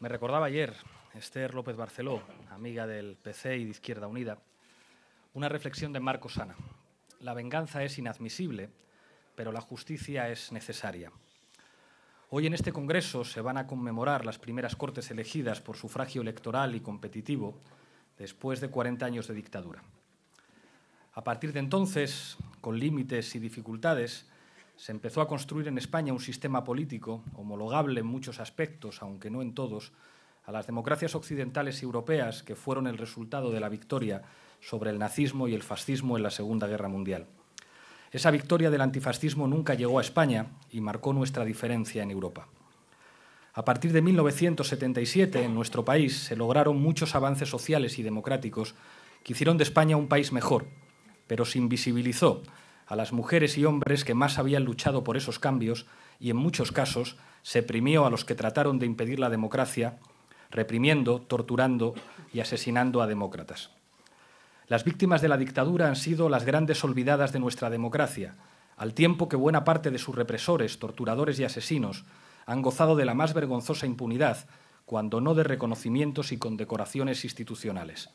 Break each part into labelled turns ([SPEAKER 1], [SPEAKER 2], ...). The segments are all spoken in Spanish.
[SPEAKER 1] Me recordaba ayer Esther López Barceló, amiga del PC y de Izquierda Unida, una reflexión de Marco Sana. La venganza es inadmisible, pero la justicia es necesaria. Hoy en este Congreso se van a conmemorar las primeras Cortes elegidas por sufragio electoral y competitivo después de 40 años de dictadura. A partir de entonces, con límites y dificultades, se empezó a construir en España un sistema político homologable en muchos aspectos, aunque no en todos, a las democracias occidentales y europeas que fueron el resultado de la victoria sobre el nazismo y el fascismo en la Segunda Guerra Mundial. Esa victoria del antifascismo nunca llegó a España y marcó nuestra diferencia en Europa. A partir de 1977, en nuestro país se lograron muchos avances sociales y democráticos que hicieron de España un país mejor, pero se invisibilizó a las mujeres y hombres que más habían luchado por esos cambios y en muchos casos se primió a los que trataron de impedir la democracia, reprimiendo, torturando y asesinando a demócratas. Las víctimas de la dictadura han sido las grandes olvidadas de nuestra democracia, al tiempo que buena parte de sus represores, torturadores y asesinos han gozado de la más vergonzosa impunidad, cuando no de reconocimientos y condecoraciones institucionales.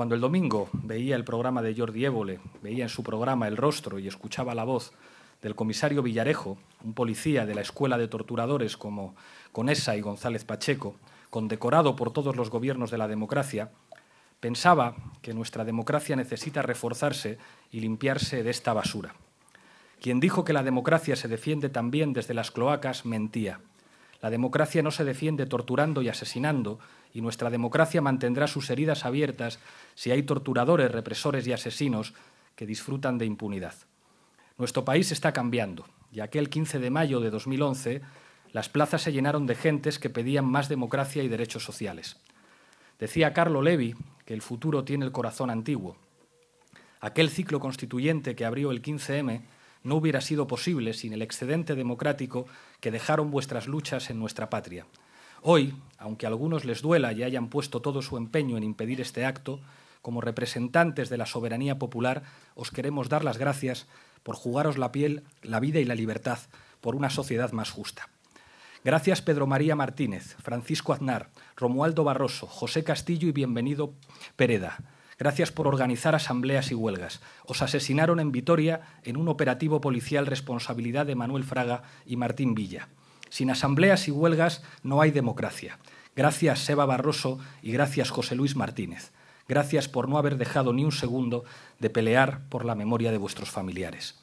[SPEAKER 1] Cuando el domingo veía el programa de Jordi Évole, veía en su programa el rostro y escuchaba la voz del comisario Villarejo, un policía de la Escuela de Torturadores como Conesa y González Pacheco, condecorado por todos los gobiernos de la democracia, pensaba que nuestra democracia necesita reforzarse y limpiarse de esta basura. Quien dijo que la democracia se defiende también desde las cloacas mentía. La democracia no se defiende torturando y asesinando, y nuestra democracia mantendrá sus heridas abiertas si hay torturadores, represores y asesinos que disfrutan de impunidad. Nuestro país está cambiando, y aquel 15 de mayo de 2011 las plazas se llenaron de gentes que pedían más democracia y derechos sociales. Decía Carlo Levi que el futuro tiene el corazón antiguo. Aquel ciclo constituyente que abrió el 15M no hubiera sido posible sin el excedente democrático que dejaron vuestras luchas en nuestra patria. Hoy, aunque a algunos les duela y hayan puesto todo su empeño en impedir este acto, como representantes de la soberanía popular, os queremos dar las gracias por jugaros la piel, la vida y la libertad por una sociedad más justa. Gracias Pedro María Martínez, Francisco Aznar, Romualdo Barroso, José Castillo y bienvenido Pereda. Gracias por organizar asambleas y huelgas. Os asesinaron en Vitoria en un operativo policial responsabilidad de Manuel Fraga y Martín Villa. Sin asambleas y huelgas no hay democracia. Gracias Eva Barroso y gracias José Luis Martínez. Gracias por no haber dejado ni un segundo de pelear por la memoria de vuestros familiares.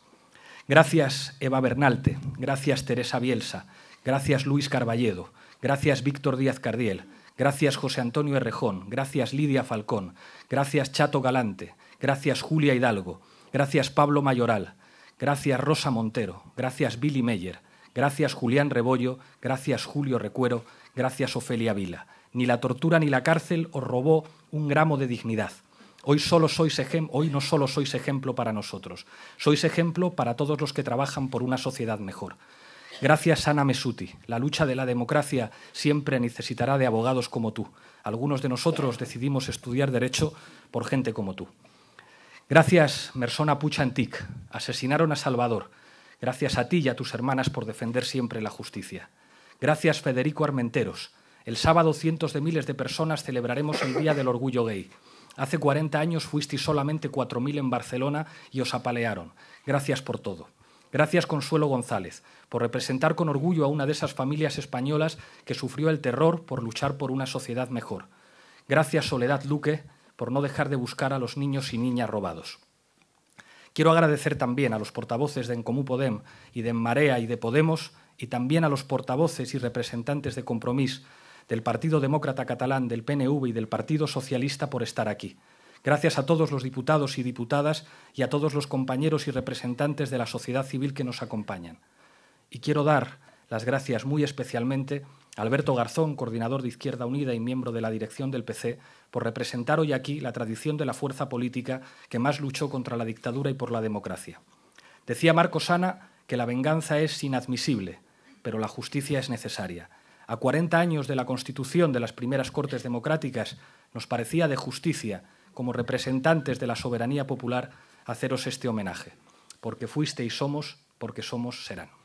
[SPEAKER 1] Gracias Eva Bernalte, gracias Teresa Bielsa, gracias Luis Carballedo, gracias Víctor Díaz Cardiel, Gracias José Antonio Herrejón, gracias Lidia Falcón, gracias Chato Galante, gracias Julia Hidalgo, gracias Pablo Mayoral, gracias Rosa Montero, gracias Billy Meyer, gracias Julián Rebollo, gracias Julio Recuero, gracias Ofelia Vila. Ni la tortura ni la cárcel os robó un gramo de dignidad. Hoy, hoy no solo sois ejemplo para nosotros, sois ejemplo para todos los que trabajan por una sociedad mejor. Gracias, Ana Mesuti. La lucha de la democracia siempre necesitará de abogados como tú. Algunos de nosotros decidimos estudiar Derecho por gente como tú. Gracias, Mersona Pucha Asesinaron a Salvador. Gracias a ti y a tus hermanas por defender siempre la justicia. Gracias, Federico Armenteros. El sábado cientos de miles de personas celebraremos el Día del Orgullo Gay. Hace 40 años fuisteis solamente 4.000 en Barcelona y os apalearon. Gracias por todo. Gracias, Consuelo González, por representar con orgullo a una de esas familias españolas que sufrió el terror por luchar por una sociedad mejor. Gracias, Soledad Luque, por no dejar de buscar a los niños y niñas robados. Quiero agradecer también a los portavoces de En Comú Podem y de Marea y de Podemos y también a los portavoces y representantes de Compromís, del Partido Demócrata Catalán, del PNV y del Partido Socialista por estar aquí. Gracias a todos los diputados y diputadas y a todos los compañeros y representantes de la sociedad civil que nos acompañan. Y quiero dar las gracias muy especialmente a Alberto Garzón, coordinador de Izquierda Unida y miembro de la dirección del PC, por representar hoy aquí la tradición de la fuerza política que más luchó contra la dictadura y por la democracia. Decía Marco Sana que la venganza es inadmisible, pero la justicia es necesaria. A 40 años de la constitución de las primeras Cortes Democráticas, nos parecía de justicia como representantes de la soberanía popular, haceros este homenaje, porque fuiste y somos, porque somos serán.